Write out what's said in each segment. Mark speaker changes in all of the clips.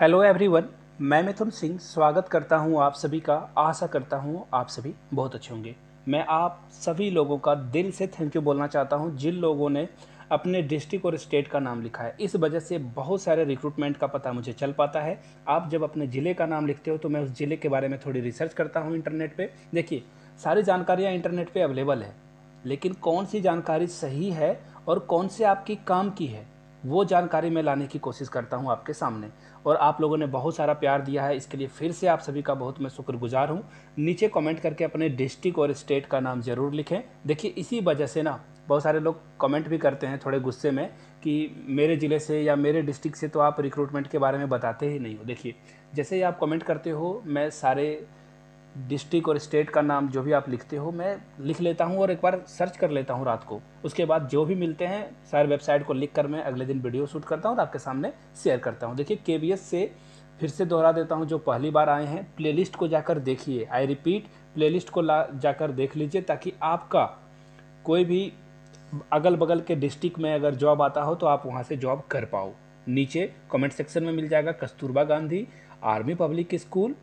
Speaker 1: hello everyone मैं मिथुन सिंह स्वागत करता हूं आप सभी का आशा करता हूं आप सभी बहुत अच्छे होंगे मैं आप सभी लोगों का दिल से थैंक यू बोलना चाहता हूं जिन लोगों ने अपने डिस्ट्रिक्ट और स्टेट का नाम लिखा है इस वजह से बहुत सारे रिक्रूटमेंट का पता मुझे चल पाता है आप जब अपने ज़िले का नाम लिखते हो तो मैं उस ज़िले के बारे में थोड़ी रिसर्च करता हूँ इंटरनेट पर देखिए सारी जानकारियाँ इंटरनेट पर अवेलेबल है लेकिन कौन सी जानकारी सही है और कौन से आपकी काम की है वो जानकारी मैं लाने की कोशिश करता हूँ आपके सामने और आप लोगों ने बहुत सारा प्यार दिया है इसके लिए फिर से आप सभी का बहुत मैं शुक्रगुजार हूँ नीचे कमेंट करके अपने डिस्ट्रिक्ट और स्टेट का नाम ज़रूर लिखें देखिए इसी वजह से ना बहुत सारे लोग कमेंट भी करते हैं थोड़े गुस्से में कि मेरे ज़िले से या मेरे डिस्ट्रिक्ट से तो आप रिक्रूटमेंट के बारे में बताते ही नहीं हो देखिए जैसे ही आप कमेंट करते हो मैं सारे डिस्ट्रिक्ट और स्टेट का नाम जो भी आप लिखते हो मैं लिख लेता हूँ और एक बार सर्च कर लेता हूँ रात को उसके बाद जो भी मिलते हैं सारे वेबसाइट को लिख कर मैं अगले दिन वीडियो शूट करता हूँ और आपके सामने शेयर करता हूँ देखिए के से फिर से दोहरा देता हूँ जो पहली बार आए हैं प्ले को जाकर देखिए आई रिपीट प्ले को ला जाकर देख लीजिए ताकि आपका कोई भी अगल बगल के डिस्ट्रिक्ट में अगर जॉब आता हो तो आप वहाँ से जॉब कर पाओ नीचे कमेंट सेक्शन में मिल जाएगा Kasturba Gandhi army public school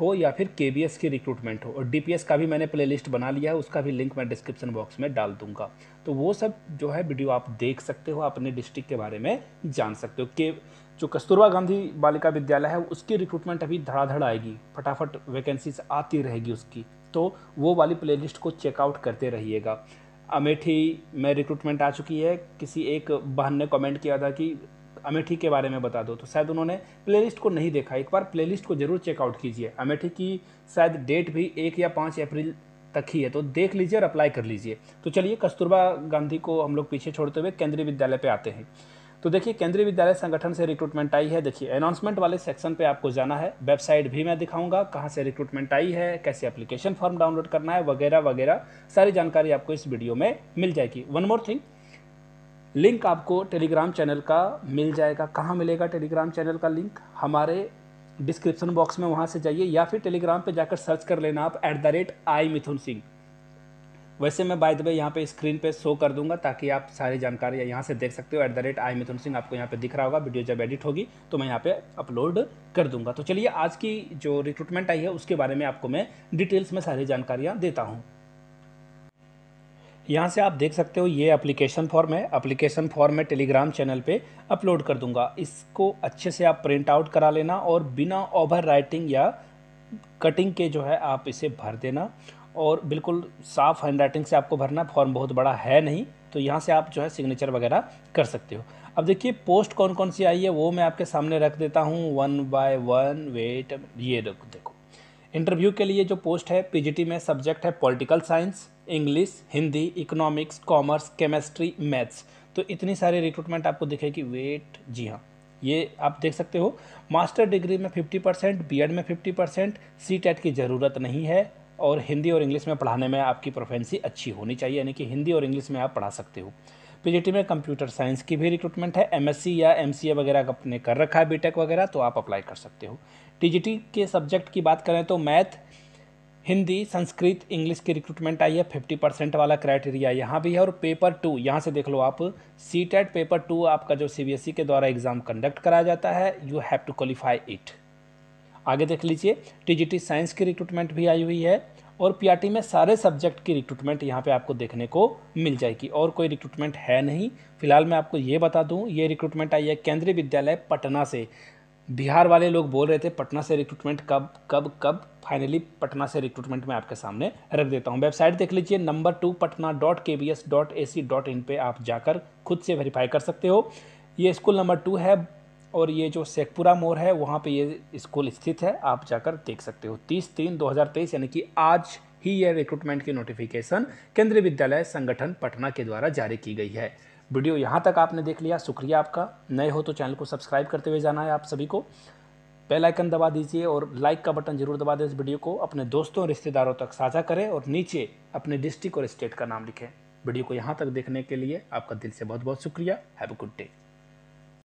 Speaker 1: हो या फिर के की रिक्रूटमेंट हो और डी का भी मैंने प्लेलिस्ट बना लिया है उसका भी लिंक मैं डिस्क्रिप्शन बॉक्स में डाल दूंगा तो वो सब जो है वीडियो आप देख सकते हो अपने डिस्ट्रिक्ट के बारे में जान सकते हो के जो कस्तूरबा गांधी बालिका विद्यालय है उसकी रिक्रूटमेंट अभी धड़ाधड़ आएगी फटाफट वैकेंसीज आती रहेगी उसकी तो वो वाली लिस्ट को चेकआउट करते रहिएगा अमेठी में रिक्रूटमेंट आ चुकी है किसी एक बहन ने कमेंट किया था कि अमेठी के बारे में बता दो तो शायद उन्होंने प्लेलिस्ट को नहीं देखा एक बार प्लेलिस्ट को ज़रूर चेकआउट कीजिए अमेठी की शायद डेट भी एक या पाँच अप्रैल तक ही है तो देख लीजिए और अप्लाई कर लीजिए तो चलिए कस्तूरबा गांधी को हम लोग पीछे छोड़ते हुए केंद्रीय विद्यालय पे आते हैं तो देखिए केंद्रीय विद्यालय संगठन से रिक्रूटमेंट आई है देखिए अनाउंसमेंट वाले सेक्शन पे आपको जाना है वेबसाइट भी मैं दिखाऊंगा कहाँ से रिक्रूटमेंट आई है कैसे एप्लीकेशन फॉर्म डाउनलोड करना है वगैरह वगैरह सारी जानकारी आपको इस वीडियो में मिल जाएगी वन मोर थिंग लिंक आपको टेलीग्राम चैनल का मिल जाएगा कहाँ मिलेगा टेलीग्राम चैनल का लिंक हमारे डिस्क्रिप्शन बॉक्स में वहाँ से जाइए या फिर टेलीग्राम पे जाकर सर्च कर लेना आप at the rate I Mithun Singh वैसे मैं बाय द वे यहाँ पे स्क्रीन पे शो कर दूंगा ताकि आप सारी जानकारी यहाँ से देख सकते हो at the rate I Mithun Singh आपको यहाँ पे दिख रहा होगा वीडियो जब एडिट होगी तो मैं यहाँ पे अपलोड कर दूंगा तो चलिए आज की जो रिक्रूटमेंट आई है उसके बारे में आपको मैं डिटेल्स में सारी जानकारियाँ देता हूँ यहाँ से आप देख सकते हो ये एप्लीकेशन फॉर्म है एप्लीकेशन फॉर्म मैं टेलीग्राम चैनल पे अपलोड कर दूंगा इसको अच्छे से आप प्रिंट आउट करा लेना और बिना ओवर राइटिंग या कटिंग के जो है आप इसे भर देना और बिल्कुल साफ हैंड राइटिंग से आपको भरना फॉर्म बहुत बड़ा है नहीं तो यहाँ से आप जो है सिग्नेचर वगैरह कर सकते हो अब देखिए पोस्ट कौन कौन सी आई है वो मैं आपके सामने रख देता हूँ वन बाय वन वेट ये रख दे इंटरव्यू के लिए जो पोस्ट है पीजीटी में सब्जेक्ट है political science English Hindi economics commerce chemistry maths तो इतनी सारी रिक्रूटमेंट आपको दिखेगी वेट जी हाँ ये आप देख सकते हो मास्टर डिग्री में 50 परसेंट बी में 50 परसेंट सी की ज़रूरत नहीं है और हिंदी और इंग्लिश में पढ़ाने में आपकी प्रोफेंसी अच्छी होनी चाहिए यानी कि हिंदी और इंग्लिश में आप पढ़ा सकते हो पीजीटी में कंप्यूटर साइंस की भी रिक्रूटमेंट है एमएससी या एमसीए वगैरह अपने कर रखा है बीटेक वगैरह तो आप अप्लाई कर सकते हो टीजीटी के सब्जेक्ट की बात करें तो मैथ हिंदी संस्कृत इंग्लिश की रिक्रूटमेंट आई है फिफ्टी परसेंट वाला क्राइटेरिया यहाँ भी है और पेपर टू यहाँ से देख लो आप सी टेट पेपर टू आपका जो ई e के द्वारा एग्ज़ाम कंडक्ट कराया जाता है you have to qualify it आगे देख लीजिए टी साइंस की रिक्रूटमेंट भी आई हुई है और पीआरटी में सारे सब्जेक्ट की रिक्रूटमेंट यहाँ पे आपको देखने को मिल जाएगी और कोई रिक्रूटमेंट है नहीं फिलहाल मैं आपको ये बता दूँ ये रिक्रूटमेंट आई है केंद्रीय विद्यालय पटना से बिहार वाले लोग बोल रहे थे पटना से रिक्रूटमेंट कब कब कब फाइनली पटना से रिक्रूटमेंट मैं आपके सामने रख देता हूँ वेबसाइट देख लीजिए number two Patna dot K B S dot A C dot in पर आप जाकर खुद से वेरीफाई कर सकते हो ये स्कूल नंबर टू है और ये जो शेखपुरा मोर है वहाँ पे ये स्कूल स्थित है आप जाकर देख सकते हो तीस तीन दो हज़ार तेईस यानी कि आज ही यह रिक्रूटमेंट की नोटिफिकेशन केंद्रीय विद्यालय संगठन पटना के द्वारा जारी की गई है वीडियो यहाँ तक आपने देख लिया शुक्रिया आपका नए हो तो चैनल को सब्सक्राइब करते हुए जाना है आप सभी को बेल आइकन दबा दीजिए और लाइक का बटन जरूर दबा दें इस वीडियो को अपने दोस्तों रिश्तेदारों तक साझा करें और नीचे अपने डिस्ट्रिक्ट और स्टेट का नाम लिखें वीडियो को यहाँ तक देखने के लिए आपका दिल से बहुत बहुत शुक्रिया हैव अ गुड डे